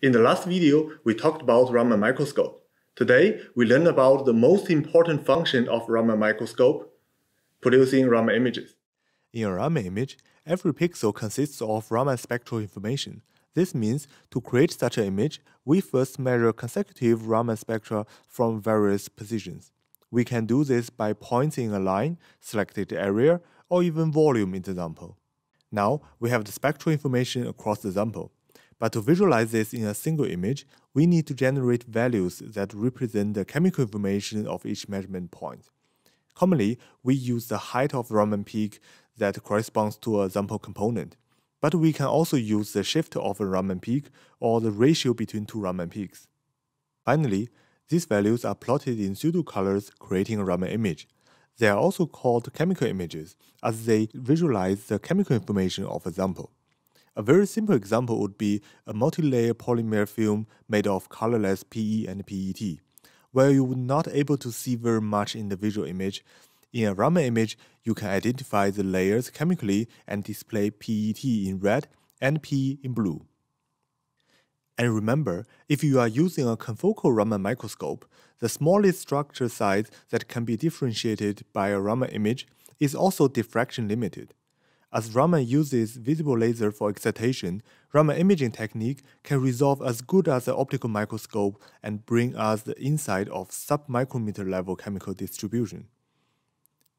In the last video, we talked about Raman microscope. Today, we learn about the most important function of Raman microscope, producing Raman images. In a Raman image, every pixel consists of Raman spectral information. This means to create such an image, we first measure consecutive Raman spectra from various positions. We can do this by pointing a line, selected area, or even volume in the sample. Now, we have the spectral information across the sample. But to visualize this in a single image, we need to generate values that represent the chemical information of each measurement point. Commonly, we use the height of Raman peak that corresponds to a sample component. But we can also use the shift of a Raman peak or the ratio between two Raman peaks. Finally, these values are plotted in pseudo colors, creating a Raman image. They are also called chemical images, as they visualize the chemical information of a sample. A very simple example would be a multi-layer polymer film made of colorless PE and PET. Where you would not able to see very much in the visual image, in a Raman image, you can identify the layers chemically and display PET in red and PE in blue. And remember, if you are using a confocal Raman microscope, the smallest structure size that can be differentiated by a Raman image is also diffraction limited. As Raman uses visible laser for excitation, Raman imaging technique can resolve as good as the optical microscope and bring us the insight of submicrometer level chemical distribution.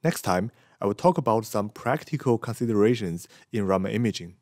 Next time, I will talk about some practical considerations in Raman imaging.